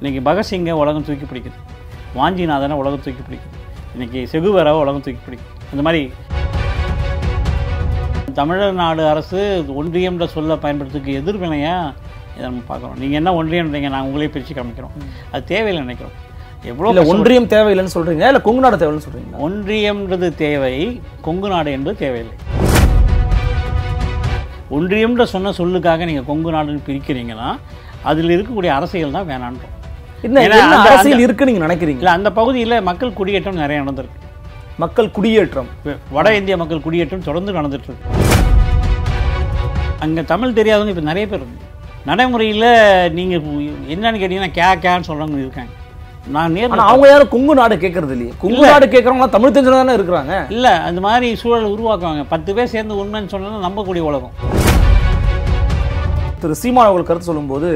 இன்றைக்கி பகத்சிங்கை உலகம் தூக்கி பிடிக்குது வாஞ்சிநாதனை உலகம் தூக்கி பிடிக்குது இன்றைக்கி செகுவராவை உலகம் தூக்கி பிடிக்கும் இந்த மாதிரி தமிழ்நாடு அரசு ஒன்றியம்ன்ற சொல்ல பயன்படுத்துக்கு எதிர்வினையாக இதை நம்ம பார்க்குறோம் நீங்கள் என்ன ஒன்றியம்ன்றீங்க நாங்கள் உங்களே பிரித்து காமிக்கிறோம் அது தேவையில்லை நினைக்கிறோம் எவ்வளோ இல்லை ஒன்றியம் தேவையில்லைன்னு சொல்கிறீங்க இல்லை கொங்கு நாடு தேவைன்னு சொல்கிறீங்க ஒன்றியம்ன்றது தேவை கொங்கு நாடு என்பது தேவையில்லை ஒன்றியம்ன்ற சொன்ன சொல்லுக்காக நீங்கள் கொங்கு நாடுன்னு பிரிக்கிறீங்கன்னா அதில் இருக்கக்கூடிய அரசியல் தான் வேணான்றோம் அரசியல் இருக்கு நீங்க நினைக்கிறீங்க அந்த பகுதியில் மக்கள் குடியேற்றம் நிறைய நடந்திருக்கு மக்கள் குடியேற்றம் வட இந்திய மக்கள் குடியேற்றம் தொடர்ந்து நடந்துட்டு இருக்கு அங்கே தமிழ் தெரியாதவங்க இப்போ நிறைய பேர் இருக்கு நடைமுறையில் நீங்கள் என்னன்னு கேட்டீங்கன்னா கே கேன்னு சொல்கிறவங்க இருக்காங்க நான் நேர் அவங்க யாரும் கொங்கு நாடு கேட்கறது இல்லையே கொங்கு நாடு கேட்குறவங்க தமிழ் தெரிஞ்சவங்க தானே இருக்கிறாங்க இல்லை அந்த மாதிரி சூழல் உருவாக்குவாங்க பத்து பேர் சேர்ந்து உண்மைன்னு சொன்னால் நம்பக்கூடிய உலகம் திரு சீமான் அவர்கள் கருத்து சொல்லும்போது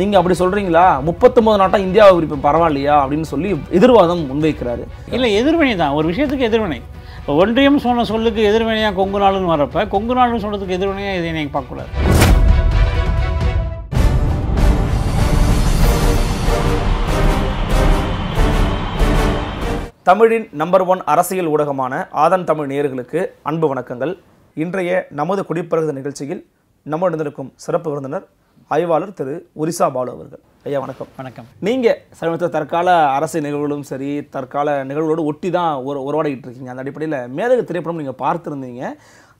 நீங்கள் அப்படி சொல்றீங்களா முப்பத்தொம்போது நாட்டாக இந்தியாவை இப்போ பரவாயில்லையா அப்படின்னு சொல்லி எதிர்வாதம் முன்வைக்கிறாரு இல்லை எதிர்வினை தான் ஒரு விஷயத்துக்கு எதிர்வினை இப்போ ஒன்றியம் சொன்ன சொல்லுக்கு எதிர்வினையா கொங்கு நாளுன்னு வரப்ப கொங்கு நாள் சொன்னதுக்கு எதிர்வினையா இதை நீங்கள் பார்க்கக்கூடாது தமிழின் நம்பர் ஒன் அரசியல் ஊடகமான ஆதன் தமிழ் நேயர்களுக்கு அன்பு வணக்கங்கள் இன்றைய நமது குடிப்பிறகு நிகழ்ச்சியில் நம்ம இருந்திருக்கும் சிறப்பு விருந்தினர் ஆய்வாளர் திரு ஒரிசா பாலு அவர்கள் ஐயா வணக்கம் வணக்கம் நீங்கள் சமீபத்தில் தற்கால அரசு நிகழ்வுகளும் சரி தற்கால நிகழ்வுகளோடு ஒட்டி தான் ஒரு உருவாடிக்கிட்டு இருக்கீங்க அந்த அடிப்படையில் மேதக திரைப்படம் நீங்கள் பார்த்துருந்தீங்க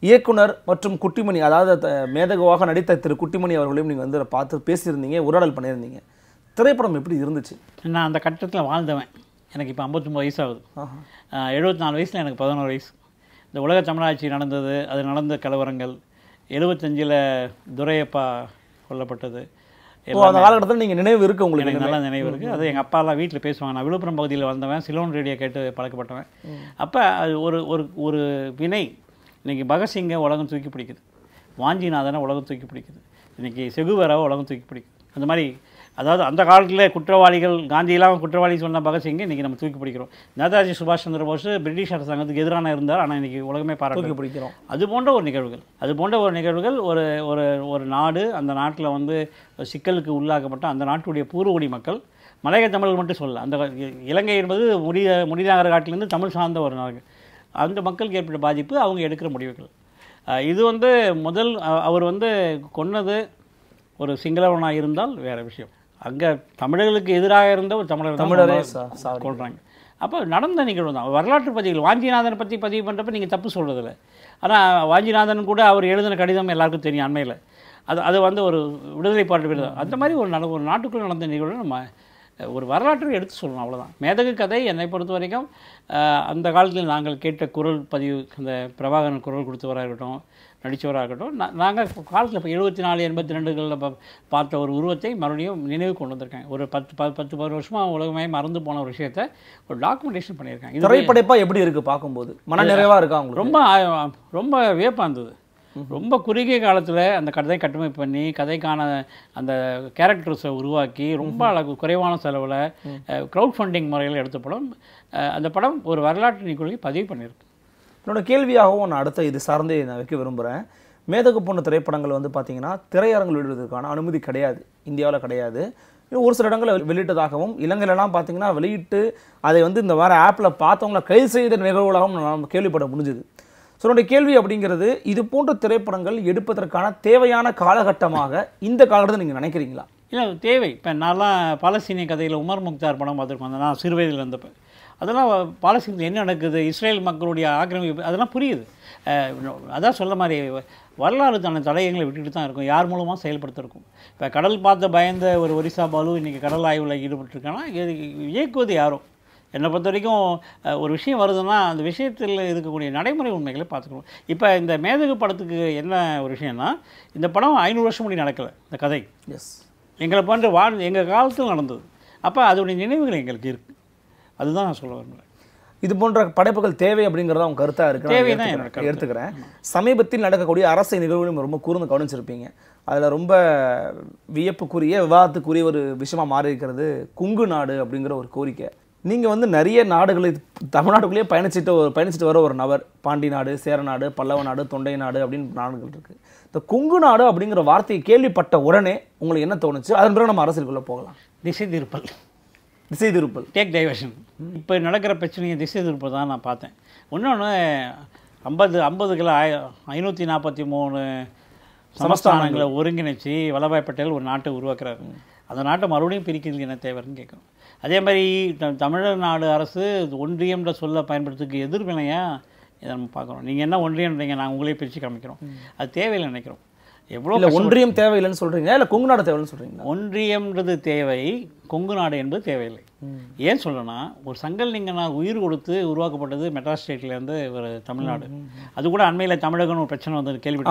இயக்குனர் மற்றும் குட்டிமணி அதாவது மேதகுவாக நடித்த திரு குட்டிமணி அவர்களையும் நீங்கள் வந்து பார்த்து பேசியிருந்தீங்க உரையாடல் பண்ணியிருந்தீங்க திரைப்படம் எப்படி இருந்துச்சு நான் அந்த கட்டத்தில் வாழ்ந்தவன் எனக்கு இப்போ ஐம்பத்தொம்பது வயசு ஆகுது எழுபத்தி நாலு வயசில் எனக்கு பதினோரு வயசு இந்த உலக தமிழாட்சி நடந்தது அது நடந்த கலவரங்கள் எழுபத்தஞ்சில் துரையப்பா கொல்லப்பட்டது அந்த காலகட்டத்தில் நீங்கள் நினைவு இருக்குது உங்களுக்கு எனக்கு நல்லா நினைவு இருக்குது அது எங்கள் அப்பா எல்லாம் வீட்டில் பேசுவாங்க நான் விழுப்புரம் பகுதியில் வந்தவன் சிலோன் ரேடியோ கேட்டு பழக்கப்பட்டவன் அப்போ அது ஒரு ஒரு ஒரு வினை இன்றைக்கி பகத்சிங்கை உலகம் தூக்கி பிடிக்குது வாஞ்சிநாதனை உலகம் தூக்கி பிடிக்குது இன்றைக்கி செகுவராவை உலகம் தூக்கி பிடிக்குது அந்த மாதிரி அதாவது அந்த காலத்தில் குற்றவாளிகள் காந்தியெல்லாம் குற்றவாளி சொன்ன பகத்சிங்கை இன்றைக்கி நம்ம தூக்கி பிடிக்கிறோம் நேதாஜி சுபாஷ் சந்திர போஸ் பிரிட்டிஷ் அரசாங்கத்துக்கு எதிரான இருந்தார் ஆனால் இன்றைக்கி உலகமே தூக்கி பிடிக்கிறோம் அது போன்ற ஒரு நிகழ்வுகள் அது போன்ற ஒரு நிகழ்வுகள் ஒரு ஒரு ஒரு நாடு அந்த நாட்டில் வந்து சிக்கலுக்கு உள்ளாக்கப்பட்ட அந்த நாட்டுடைய பூர்வகுடி மக்கள் மலைய தமிழ் மட்டும் சொல்ல அந்த இலங்கை என்பது முடிய முடிநகர காட்டிலேருந்து தமிழ் சார்ந்த ஒரு நாடு அந்த மக்களுக்கு ஏற்பட்ட பாதிப்பு அவங்க எடுக்கிற முடிவுகள் இது வந்து முதல் அவர் வந்து கொன்னது ஒரு சிங்களவனாக இருந்தால் வேறு விஷயம் அங்கே தமிழர்களுக்கு எதிராக இருந்த ஒரு தமிழர் தமிழரே கொள்கிறாங்க அப்போ நடந்த நிகழ்வு தான் வரலாற்று பதிவுகள் வாஞ்சிநாதனை பற்றி பதிவு பண்ணுறப்ப நீங்கள் தப்பு சொல்கிறதில்ல ஆனால் வாஞ்சிநாதன் கூட அவர் எழுதின கடிதம் எல்லாருக்கும் தெரியும் அண்மையில் அது அது வந்து ஒரு விடுதலை பாட்டு அந்த மாதிரி ஒரு நட ஒரு நாட்டுக்குள்ளே நடந்த நிகழ்வு நம்ம ஒரு வரலாற்றை எடுத்து சொல்லணும் அவ்வளோதான் மேதகு கதை என்னை பொறுத்த வரைக்கும் அந்த காலத்தில் நாங்கள் கேட்ட குரல் பதிவு அந்த பிரபாகரன் குரல் கொடுத்தவராக இருக்கட்டும் நடித்தவராக இருக்கட்டும் நாங்கள் காலத்தில் இப்போ எழுபத்தி நாலு எண்பத்தி ரெண்டுகளில் பார்த்த ஒரு உருவத்தை மறுபடியும் நினைவு கொண்டு வந்திருக்காங்க ஒரு பத்து ப பத்து பத்து வருஷமாக உலகமே மறந்து போன ஒரு விஷயத்த ஒரு டாக்குமெண்டேஷன் பண்ணியிருக்காங்க திரைப்படைப்பாக எப்படி இருக்குது பார்க்கும்போது மன நிறைவாக இருக்கா ரொம்ப ரொம்ப வியப்பாக இருந்தது ரொம்ப குறுகிய காலத்தில் அந்த கதை கட்டமைப்பு பண்ணி கதைக்கான அந்த கேரக்டர்ஸை உருவாக்கி ரொம்ப அளவு குறைவான செலவில் க்ரௌட் ஃபண்டிங் முறையில் எடுத்த படம் அந்த படம் ஒரு வரலாற்று நிகழ்வு பதிவு பண்ணியிருக்கு என்னோடய கேள்வியாகவும் நான் அடுத்த இது சார்ந்தே நான் வைக்க விரும்புகிறேன் மேதகு போன திரைப்படங்கள் வந்து பார்த்திங்கன்னா திரையரங்கு வெளியிடுவதற்கான அனுமதி கிடையாது இந்தியாவில் கிடையாது ஒரு சில இடங்களில் வெளியிட்டதாகவும் இலங்கையிலலாம் பார்த்திங்கன்னா வெளியிட்டு அதை வந்து இந்த வார ஆப்பில் பார்த்தவங்கள கைது செய்த நிகழ்வுகளாகவும் நம்ம கேள்விப்பட முடிஞ்சுது ஸோ என்னுடைய கேள்வி அப்படிங்கிறது இது போன்ற திரைப்படங்கள் எடுப்பதற்கான தேவையான காலகட்டமாக இந்த காலகட்டத்தை நீங்கள் நினைக்கிறீங்களா இல்லை தேவை இப்போ நான்லாம் பாலஸ்தீனிய கதையில் உமர் முக்தார் படம் பார்த்துருப்பேன் நான் சிறு வயதில் இருந்தப்போ அதெல்லாம் பாலஸ்தீனத்தில் என்ன நடக்குது இஸ்ரேல் மக்களுடைய ஆக்கிரமிப்பு அதெல்லாம் புரியுது அதான் சொல்ல மாதிரி வரலாறு தான தடயங்களை விட்டுட்டு தான் இருக்கும் யார் மூலமாக செயல்படுத்திருக்கும் இப்போ கடல் பார்த்த பயந்த ஒரு ஒரிசா பாலு இன்றைக்கி கடல் ஆய்வில் ஈடுபட்டிருக்காங்கன்னா இயக்குவது யாரும் என்னை பொறுத்த வரைக்கும் ஒரு விஷயம் வருதுன்னா அந்த விஷயத்தில் இருக்கக்கூடிய நடைமுறை உண்மைகளை பார்த்துக்கணும் இப்போ இந்த மேதகு படத்துக்கு என்ன ஒரு விஷயம்னா இந்த படம் ஐநூறு வருஷம் முடி நடக்கலை இந்த கதை எஸ் எங்களை போன்ற வாழ் எங்கள் காலத்தில் நடந்தது அப்போ அதோடைய நினைவுகள் எங்களுக்கு இருக்குது அதுதான் நான் சொல்ல வரேன் இது போன்ற படைப்புகள் தேவை அப்படிங்கிறத அவங்க கருத்தாக இருக்கு எடுத்துக்கிறேன் சமீபத்தில் நடக்கக்கூடிய அரசு நிகழ்வுகளும் ரொம்ப கூர்ந்து கவனிச்சிருப்பீங்க அதில் ரொம்ப வியப்புக்குரிய விவாதத்துக்குரிய ஒரு விஷயமாக மாறி இருக்கிறது குங்கு நாடு அப்படிங்கிற ஒரு கோரிக்கை நீங்கள் வந்து நிறைய நாடுகளை தமிழ்நாட்டுக்குள்ளேயே பயணிச்சுட்டு ஒரு பயணிச்சுட்டு வர ஒரு நபர் பாண்டி நாடு சேரநாடு பல்லவ நாடு தொண்டை நாடு அப்படின்னு நாடுகள் இருக்குது இந்த குங்கு நாடு அப்படிங்கிற வார்த்தையை கேள்விப்பட்ட உடனே உங்களுக்கு என்ன தோணுச்சு அதன் பிறகு நம்ம அரசியலுக்குள்ளே போகலாம் திசை திருப்பல் திசை திருப்பல் டேக் டைவர்ஷன் இப்போ நடக்கிற பிரச்சனையை திசை திருப்பல் தான் நான் பார்த்தேன் இன்னொன்று ஐம்பது ஐம்பது கிலோ ஐநூற்றி நாற்பத்தி மூணு சமஸ்தானங்களை ஒருங்கிணைச்சி வல்லபாய் பட்டேல் ஒரு நாட்டை உருவாக்குறாரு அந்த நாட்டை மறுபடியும் பிரிக்கிறது என்ன தேவைன்னு கேட்கணும் அதே மாதிரி த தமிழ்நாடு அரசு ஒன்றியம்ன்ற சொல்ல பயன்படுத்துக்கு எதிர்வினையாக இதை நம்ம பார்க்குறோம் நீங்கள் என்ன ஒன்றியம்ன்றீங்க நாங்கள் உங்களே பிரித்து காமிக்கிறோம் அது தேவையில்லை நினைக்கிறோம் எவ்வளோ இல்லை ஒன்றியம் தேவையில்லைன்னு சொல்கிறீங்க இல்லை கொங்கு நாடு தேவைன்னு சொல்கிறீங்க ஒன்றியம்ன்றது தேவை கொங்கு நாடு என்பது தேவையில்லை ஏன் சொல்லணும்னா ஒரு சங்கல் நீங்கள் நான் உயிர் கொடுத்து உருவாக்கப்பட்டது மெட்ராஸ் ஸ்டேட்லேருந்து ஒரு தமிழ்நாடு அது கூட அண்மையில் தமிழகம்னு ஒரு பிரச்சனை வந்து கேள்வி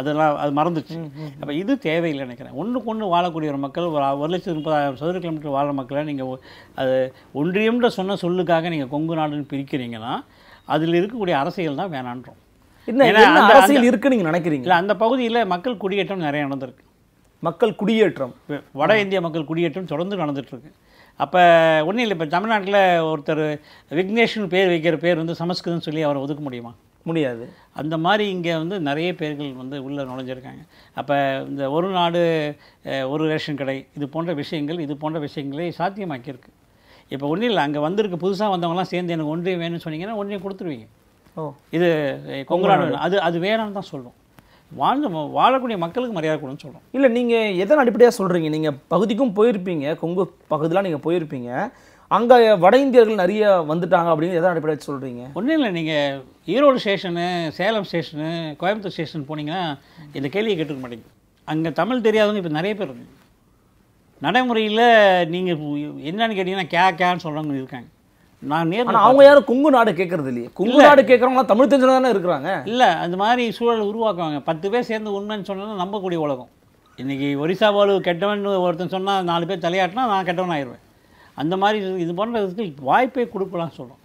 அதெல்லாம் அது மறந்துச்சு அப்போ இது தேவையில்லை நினைக்கிறேன் ஒன்றுக்கு ஒன்று வாழக்கூடிய ஒரு மக்கள் ஒரு ஒரு லட்சத்து முப்பதாயிரம் சதுர கிலோமீட்டர் வாழ்கிற மக்களை நீங்கள் அது ஒன்றியம்ன்ற சொன்ன சொல்லுக்காக நீங்கள் கொங்கு நாடுன்னு பிரிக்கிறீங்கன்னா அதில் இருக்கக்கூடிய அரசியல் தான் வேணான்றோம் அரசியல் இருக்கு நீங்கள் நினைக்கிறீங்களா அந்த பகுதியில் மக்கள் குடியேற்றம் நிறைய நடந்திருக்கு மக்கள் குடியேற்றம் வட இந்திய மக்கள் குடியேற்றம் தொடர்ந்து நடந்துகிட்ருக்கு அப்போ ஒன்றும் இல்லை இப்போ தமிழ்நாட்டில் ஒருத்தர் விக்னேஷன் பேர் வைக்கிற பேர் வந்து சமஸ்கிருதம் சொல்லி அவரை ஒதுக்க முடியுமா முடியாது அந்த மாதிரி இங்கே வந்து நிறைய பேர்கள் வந்து உள்ளே நுழைஞ்சிருக்காங்க அப்போ இந்த ஒரு நாடு ஒரு ரேஷன் கடை இது போன்ற விஷயங்கள் இது போன்ற விஷயங்களை சாத்தியமாக்கியிருக்கு இப்போ ஒன்றும் இல்லை அங்கே வந்திருக்கு புதுசாக வந்தவங்களாம் சேர்ந்து எனக்கு ஒன்றியம் வேணும்னு சொன்னீங்கன்னா ஒன்றியம் கொடுத்துருவீங்க ஓ இது கொங்குநாடு அது அது வேணான்னு தான் சொல்லும் வாழ்ந்து வாழக்கூடிய மக்களுக்கு மரியாதை கொடுன்னு சொல்கிறோம் இல்லை நீங்கள் எதன் அடிப்படையாக சொல்கிறீங்க நீங்கள் பகுதிக்கும் போயிருப்பீங்க கொங்கு பகுதியெலாம் நீங்கள் போயிருப்பீங்க அங்கே வட இந்தியர்கள் நிறைய வந்துட்டாங்க அப்படின்னு எதாவது அடிப்படையில் சொல்கிறீங்க ஒன்றும் இல்லை நீங்கள் Erode station Salem station Coimbatore station போனீங்கன்னா இந்த கேள்வியை கேட்டுக்க மாட்டேங்குது அங்கே தமிழ் தெரியாதவங்க இப்போ நிறைய பேர் இருக்கு நடைமுறையில் நீங்கள் என்னன்னு கேட்டிங்கன்னா கே கேன்னு சொல்கிறவங்க இருக்காங்க நான் நேர் அவங்க யாரும் கொங்கு நாடு கேட்கறது இல்லையே கொங்கு நாடு கேட்குறவங்களாம் தமிழ் தெரிஞ்சவங்க தானே இருக்கிறாங்க இல்லை அந்த மாதிரி சூழல் உருவாக்குவாங்க பத்து பேர் சேர்ந்து உண்மைன்னு சொன்னால் நம்பக்கூடிய உலகம் இன்றைக்கி ஒரிசா பாலு கெட்டவன் ஒருத்தன் சொன்னால் நாலு பேர் தலையாட்டினா நான் கெட்டவன் ஆயிடுவேன் அந்த மாதிரி இது பண்ணுறதுக்கு வாய்ப்பே கொடுக்கலாம்னு சொல்கிறோம்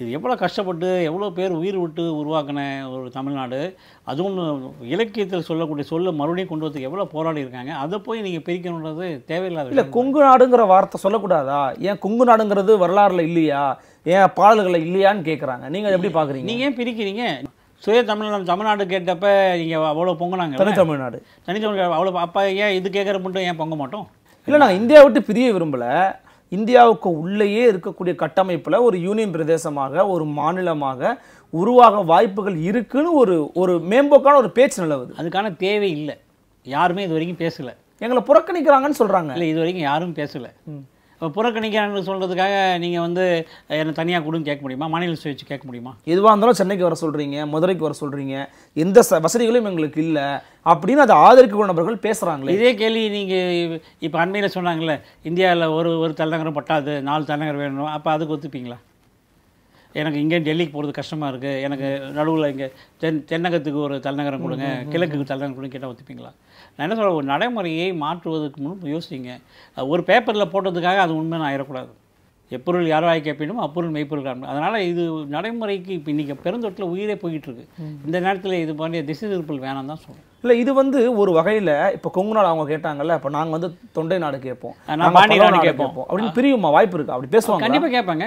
இது எவ்வளோ கஷ்டப்பட்டு எவ்வளோ பேர் உயிர் விட்டு உருவாக்கின ஒரு தமிழ்நாடு அதுவும் இலக்கியத்தில் சொல்லக்கூடிய சொல்ல மறுபடியும் கொண்டு வரதுக்கு எவ்வளோ போராடி இருக்காங்க அதை போய் நீங்கள் பிரிக்கணுன்றது தேவையில்லாத இல்லை கொங்கு நாடுங்கிற வார்த்தை சொல்லக்கூடாதா ஏன் கொங்கு நாடுங்கிறது வரலாறுல இல்லையா ஏன் பாடல்களில் இல்லையான்னு கேட்குறாங்க நீங்கள் எப்படி பார்க்குறீங்க நீங்கள் ஏன் பிரிக்கிறீங்க சுய தமிழ்நாடு தமிழ்நாடு கேட்டப்ப நீங்கள் அவ்வளோ பொங்கினாங்க தனி தமிழ்நாடு தனி தமிழ்நாடு அவ்வளோ அப்போ ஏன் இது கேட்குற மட்டும் ஏன் பொங்க மாட்டோம் இல்லை நாங்கள் இந்தியா விட்டு பிரிய விரும்பலை இந்தியாவுக்கு உள்ளேயே இருக்கக்கூடிய கட்டமைப்பில் ஒரு யூனியன் பிரதேசமாக ஒரு மாநிலமாக உருவாக வாய்ப்புகள் இருக்குன்னு ஒரு ஒரு மேம்போக்கான ஒரு பேச்சு நிலவுது அதுக்கான தேவை இல்லை யாருமே இது வரைக்கும் பேசலை எங்களை புறக்கணிக்கிறாங்கன்னு சொல்கிறாங்க இல்லை இது வரைக்கும் யாரும் பேசலை இப்போ புறக்கணிக்கிறாங்கன்னு சொல்கிறதுக்காக நீங்கள் வந்து என்னை தனியாக கொடுன்னு கேட்க முடியுமா மாநில சுயிச்சு கேட்க முடியுமா எதுவாக இருந்தாலும் சென்னைக்கு வர சொல்கிறீங்க மதுரைக்கு வர சொல்கிறீங்க எந்த ச வசதிகளும் எங்களுக்கு இல்லை அப்படின்னு அதை ஆதரிக்க நபர்கள் பேசுகிறாங்களே இதே கேள்வி நீங்கள் இப்போ அண்மையில் சொன்னாங்களே இந்தியாவில் ஒரு ஒரு தலைநகரம் பட்டாது நாலு தலைநகர் வேணும் அப்போ அதுக்கு ஒத்துப்பீங்களா எனக்கு இங்கே டெல்லிக்கு போகிறது கஷ்டமாக இருக்குது எனக்கு நடுவில் இங்கே தென் தென்னகத்துக்கு ஒரு தலைநகரம் கொடுங்க கிழக்குக்கு தலைநகரம் கொடுங்க கேட்டால் ஒத்துப்பீங்களா நான் என்ன சொல்கிறேன் ஒரு நடைமுறையை மாற்றுவதற்கு முன் யோசிச்சிங்க ஒரு பேப்பரில் போட்டதுக்காக அது நான் ஆயிடக்கூடாது எப்பொருள் யாராய் கேட்பினும் அப்பொருள் மெய்ப்பொருள் காரணம் அதனால் இது நடைமுறைக்கு இப்போ இன்றைக்கி பெருந்தொட்டில் உயிரே போயிட்டுருக்கு இந்த நேரத்தில் இது பண்ணிய திசை திருப்பல் வேணாம் தான் சொல்லுவோம் இல்லை இது வந்து ஒரு வகையில் இப்போ கொங்கு நாள் அவங்க கேட்டாங்கல்ல இப்போ நாங்கள் வந்து தொண்டை நாடு கேட்போம் பாண்டி நாடு கேட்போம் அப்படின்னு பிரியுமா வாய்ப்பு இருக்குது அப்படி பேசுவாங்க கண்டிப்பாக கேட்பாங்க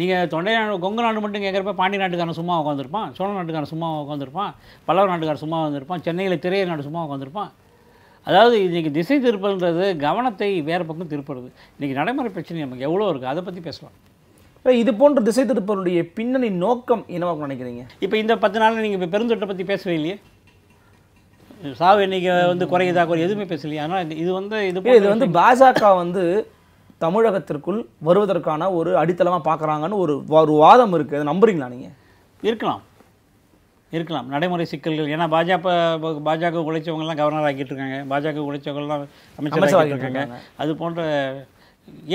நீங்கள் தொண்டை நாடு கொங்கு நாடு மட்டும் கேட்குறப்ப பாண்டி நாட்டுக்காரன் சும்மா உட்காந்துருப்பான் சோழ நாட்டுக்காரன் சும்மா உட்காந்துருப்பான் பல்லவ நாட்டுக்காரன் சும்மா உட்காந்துருப்பான் சென்னையில் திரைய நாடு சும்மா உட்காந்துருப்பான் அதாவது இன்றைக்கி திசை திருப்பல்ன்றது கவனத்தை வேறு பக்கம் திருப்புறது இன்றைக்கி நடைமுறை பிரச்சனை நமக்கு எவ்வளோ இருக்குது அதை பற்றி பேசலாம் இது போன்ற திசை திருப்பலுடைய பின்னணி நோக்கம் என்னவாக நினைக்கிறீங்க இப்போ இந்த பத்து நாளில் நீங்கள் இப்போ பெருந்தொட்டை பற்றி பேசவே இல்லையே சாவு இன்றைக்கி வந்து குறையுதா குறை எதுவுமே பேசலையே ஆனால் இது வந்து இது இது வந்து பாஜக வந்து தமிழகத்திற்குள் வருவதற்கான ஒரு அடித்தளமாக பார்க்குறாங்கன்னு ஒரு ஒரு வாதம் இருக்குது அதை நம்புறீங்களா நீங்கள் இருக்கலாம் இருக்கலாம் நடைமுறை சிக்கல்கள் ஏன்னா பாஜக பாஜக உழைச்சவங்கலாம் கவர்னர் ஆக்கிட்டு இருக்காங்க பாஜக உழைச்சவங்கலாம் அமைச்சர் இருக்காங்க அது போன்ற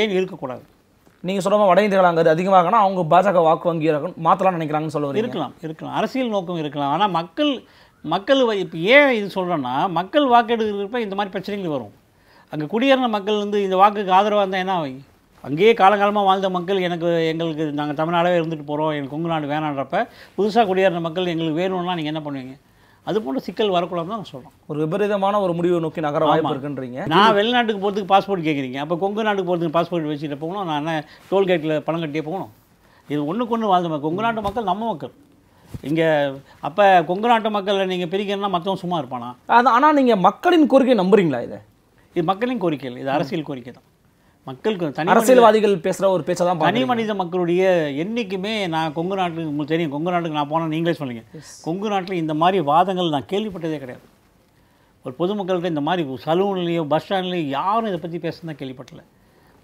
ஏன் இருக்கக்கூடாது நீங்கள் சொல்கிற வட இந்தியர்கள் அங்கே அதிகமாகனா அவங்க பாஜக வாக்கு வங்கி மாற்றலாம்னு நினைக்கிறாங்கன்னு சொல்லுவது இருக்கலாம் இருக்கலாம் அரசியல் நோக்கம் இருக்கலாம் ஆனால் மக்கள் மக்கள் இப்போ ஏன் இது சொல்கிறேன்னா மக்கள் வாக்கெடுக்கிறப்ப இந்த மாதிரி பிரச்சனைகள் வரும் அங்கே குடியேறின மக்கள் வந்து இந்த வாக்குக்கு ஆதரவாக இருந்தால் என்ன ஆகும் அங்கேயே காலங்காலமாக வாழ்ந்த மக்கள் எனக்கு எங்களுக்கு நாங்கள் தமிழ்நாடாவே இருந்துட்டு போகிறோம் எங்கள் கொங்கு நாடு வேணான்றப்ப புதுசாக குடியேறின மக்கள் எங்களுக்கு வேணும்னா நீங்கள் என்ன பண்ணுவீங்க அது போன்ற சிக்கல் தான் நான் சொல்கிறோம் ஒரு விபரீதமான ஒரு முடிவை நோக்கி நகர வாய்ப்பு இருக்குன்றீங்க நான் வெளிநாட்டுக்கு போகிறதுக்கு பாஸ்போர்ட் கேட்குறீங்க அப்போ கொங்கு நாட்டுக்கு போகிறதுக்கு பாஸ்போர்ட் வச்சுட்டு போகணும் நான் என்ன டோல்கேட்டில் பணம் கட்டியே போகணும் இது ஒன்று கொண்டு வாழ்ந்த மக்கள் கொங்கு நாட்டு மக்கள் நம்ம மக்கள் இங்கே அப்போ கொங்கு நாட்டு மக்களை நீங்கள் பிரிக்கணும்னா மற்றவங்க சும்மா இருப்பானா அது ஆனால் நீங்கள் மக்களின் கோரிக்கை நம்புறீங்களா இதை இது மக்களின் கோரிக்கை இல்லை இது அரசியல் கோரிக்கை தான் மக்களுக்கு தனி அரசியல்வாதிகள் பேசுகிற ஒரு பேச்சை தான் தனி மனித மக்களுடைய என்றைக்குமே நான் கொங்கு நாட்டுக்கு உங்களுக்கு தெரியும் கொங்கு நாட்டுக்கு நான் போனால் நீங்களே சொல்லுங்க கொங்கு நாட்டில் இந்த மாதிரி வாதங்கள் நான் கேள்விப்பட்டதே கிடையாது ஒரு பொதுமக்கள்கிட்ட இந்த மாதிரி சலூன்லேயோ பஸ் ஸ்டாண்ட்லேயோ யாரும் இதை பற்றி பேசுனா கேள்விப்பட்டல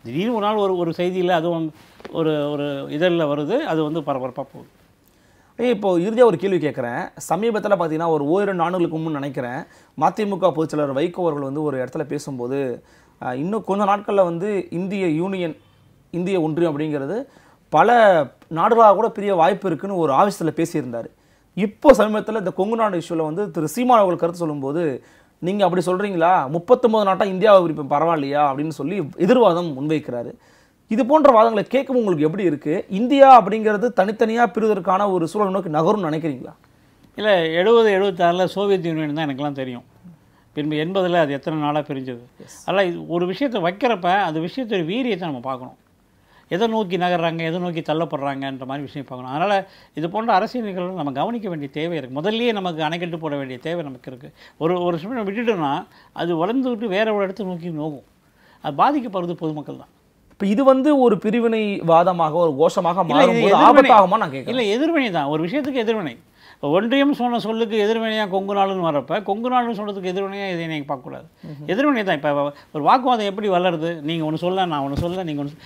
திடீர்னு ஒரு நாள் ஒரு ஒரு செய்தியில் அதுவும் ஒரு ஒரு இதழில் வருது அது வந்து பரபரப்பாக போகுது இப்போது இறுதியாக ஒரு கேள்வி கேட்குறேன் சமீபத்தில் பார்த்தீங்கன்னா ஒரு ஓரிரு நாடுகளுக்கு முன் நினைக்கிறேன் மதிமுக பொதுச்செயலர் வைகோ அவர்கள் வந்து ஒரு இடத்துல பேசும்போது இன்னும் கொஞ்ச நாட்களில் வந்து இந்திய யூனியன் இந்திய ஒன்றியம் அப்படிங்கிறது பல நாடுகளாக கூட பெரிய வாய்ப்பு இருக்குன்னு ஒரு ஆவேசத்தில் பேசியிருந்தார் இப்போ சமீபத்தில் இந்த கொங்கு நாடு இஷ்யூவில் வந்து திரு சீமா அவர்கள் கருத்து சொல்லும்போது நீங்கள் அப்படி சொல்கிறீங்களா முப்பத்தொம்பது நாட்டாக இந்தியாவை விருப்பம் பரவாயில்லையா அப்படின்னு சொல்லி எதிர்வாதம் முன்வைக்கிறாரு இது போன்ற வாதங்களை கேட்கவும் உங்களுக்கு எப்படி இருக்குது இந்தியா அப்படிங்கிறது தனித்தனியாக பிரிவதற்கான ஒரு சூழல் நோக்கி நகரும்னு நினைக்கிறீங்களா இல்லை எழுபது எழுபத்தாறில் சோவியத் யூனியன் தான் எனக்குலாம் தெரியும் பின்பு எண்பதில் அது எத்தனை நாளாக பிரிஞ்சது அதெல்லாம் இது ஒரு விஷயத்தை வைக்கிறப்ப அந்த விஷயத்தோட வீரியத்தை நம்ம பார்க்கணும் எதை நோக்கி நகர்றாங்க எதை நோக்கி தள்ளப்படுறாங்கன்ற மாதிரி விஷயம் பார்க்கணும் அதனால் இது போன்ற அரசியல் நிகழ்வு நம்ம கவனிக்க வேண்டிய தேவை இருக்குது முதல்லையே நமக்கு அணைக்கட்டு போட வேண்டிய தேவை நமக்கு இருக்குது ஒரு ஒரு சமயம் விட்டுட்டோம்னா அது வளர்ந்து விட்டு வேற ஒரு இடத்துக்கு நோக்கி நோகும் அது பாதிக்கப்படுறது பொதுமக்கள் தான் இப்போ இது வந்து ஒரு பிரிவினை வாதமாக ஒரு கோஷமாக மாறும் ஆபத்தாகமா நான் கேட்குறேன் இல்லை எதிர்வினை தான் ஒரு விஷயத்துக்கு எதிர்வினை இப்போ ஒன்றியம் சொன்ன சொல்லுக்கு எதிர்வினையாக கொங்கு நாளுன்னு வரப்போ கொங்கு நாள்னு சொல்கிறதுக்கு எதிர்வினையாக இதை நீங்கள் பார்க்கக்கூடாது எதிர்வினை தான் இப்போ ஒரு வாக்குவாதம் எப்படி வளருது நீங்கள் ஒன்று சொல்ல நான் ஒன்று சொல்ல நீங்கள் ஒன்று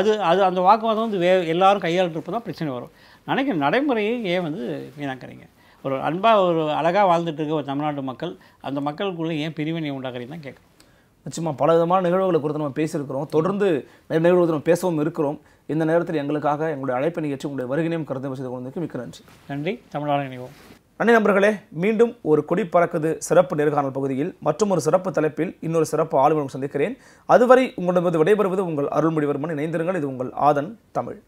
அது அது அந்த வாக்குவாதம் வந்து வே எல்லோரும் கையாளுறப்போ தான் பிரச்சனை வரும் நினைக்க நடைமுறையை ஏன் வந்து வீணாக்கிறீங்க ஒரு அன்பாக ஒரு அழகாக வாழ்ந்துட்டு இருக்க ஒரு தமிழ்நாட்டு மக்கள் அந்த மக்களுக்குள்ளே ஏன் பிரிவினை உண்டாக்குறீங்க தான் கேட்குறேன் நிச்சயமா பல விதமான நிகழ்வுகளை குறித்து நம்ம பேசியிருக்கிறோம் தொடர்ந்து நிகழ்வுகள் நம்ம பேசவும் இருக்கிறோம் இந்த நேரத்தில் எங்களுக்காக எங்களுடைய அழைப்பை நிகழ்ச்சி உங்களுடைய வருகையும் கருத்து செய்து கொண்டதுக்கு மிக்க நன்றி நன்றி தமிழ்நாடு இணைவோம் நன்றி நண்பர்களே மீண்டும் ஒரு கொடி பறக்குது சிறப்பு நேர்காணல் பகுதியில் மற்றும் ஒரு சிறப்பு தலைப்பில் இன்னொரு சிறப்பு ஆளுநரும் சந்திக்கிறேன் அதுவரை உங்களிடமிருந்து விடைபெறுவது உங்கள் அருள்மொழிவர்மன் இணைந்திருங்கள் இது உங்கள் ஆதன் தமிழ்